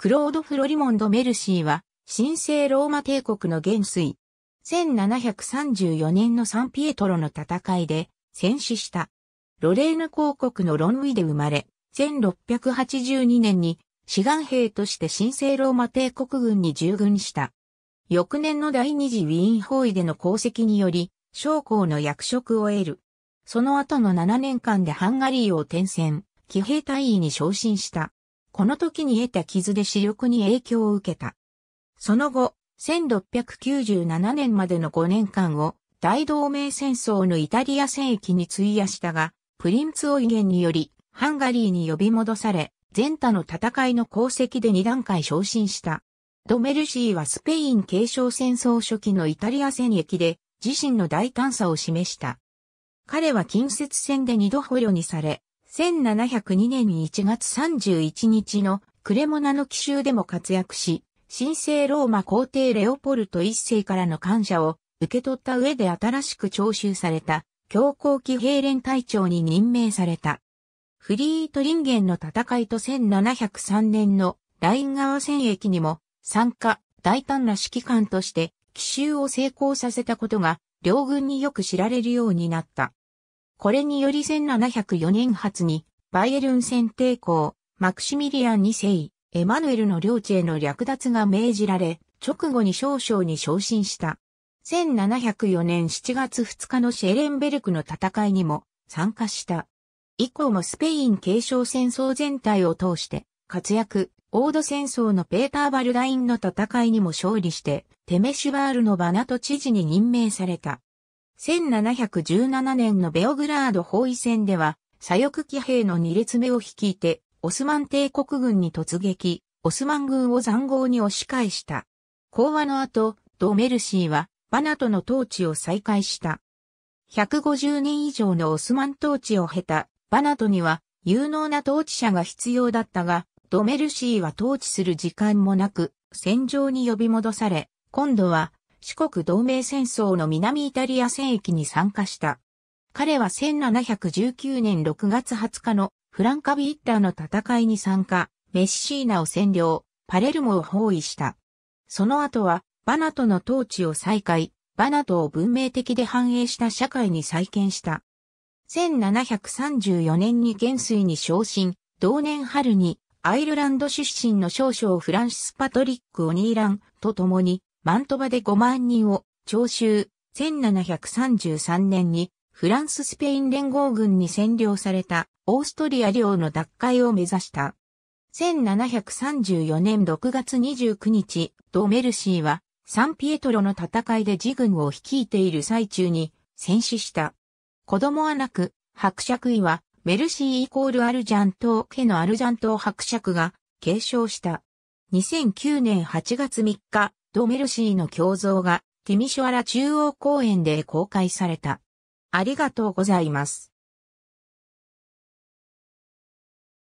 クロード・フロリモンド・メルシーは、神聖ローマ帝国の元帥。1734年のサンピエトロの戦いで戦死した。ロレーヌ公国のロンウィで生まれ、1682年に志願兵として神聖ローマ帝国軍に従軍した。翌年の第二次ウィーン包囲での功績により、将校の役職を得る。その後の7年間でハンガリーを転戦、騎兵隊員に昇進した。この時に得た傷で視力に影響を受けた。その後、1697年までの5年間を大同盟戦争のイタリア戦役に費やしたが、プリンツオイゲンによりハンガリーに呼び戻され、前他の戦いの功績で2段階昇進した。ドメルシーはスペイン継承戦争初期のイタリア戦役で自身の大胆さを示した。彼は近接戦で2度捕虜にされ、1702年1月31日のクレモナの奇襲でも活躍し、神聖ローマ皇帝レオポルト一世からの感謝を受け取った上で新しく徴収された強行騎兵連隊長に任命された。フリートリンゲンの戦いと1703年のライン川戦役にも参加、大胆な指揮官として奇襲を成功させたことが両軍によく知られるようになった。これにより1704年初に、バイエルン戦帝公、マクシミリアン2世、エマヌエルの領地への略奪が命じられ、直後に少々に昇進した。1704年7月2日のシェレンベルクの戦いにも参加した。以降もスペイン継承戦争全体を通して活躍、オード戦争のペーター・バルダインの戦いにも勝利して、テメシュバールのバナと知事に任命された。1717年のベオグラード包囲戦では、左翼騎兵の2列目を率いて、オスマン帝国軍に突撃、オスマン軍を残壕に押し返した。講和の後、ドメルシーは、バナトの統治を再開した。150年以上のオスマン統治を経た、バナトには、有能な統治者が必要だったが、ドメルシーは統治する時間もなく、戦場に呼び戻され、今度は四国同盟戦争の南イタリア戦役に参加した。彼は1719年6月20日のフランカビッターの戦いに参加、メッシーナを占領、パレルモを包囲した。その後は、バナトの統治を再開、バナトを文明的で繁栄した社会に再建した。1734年に元帥に昇進、同年春にアイルランド出身の少将フランシス・パトリック・オニーランと共にマントバで5万人を徴収、1733年にフランス・スペイン連合軍に占領されたオーストリア領の奪回を目指した。1734年6月29日、ド・メルシーはサンピエトロの戦いで自軍を率いている最中に戦死した。子供はなく、伯爵位はメルシーイコールアルジャン島家のアルジャン島伯爵が継承した。2009年8月3日、ロメルシーの胸像がティミシュアラ中央公園で公開された。ありがとうございます。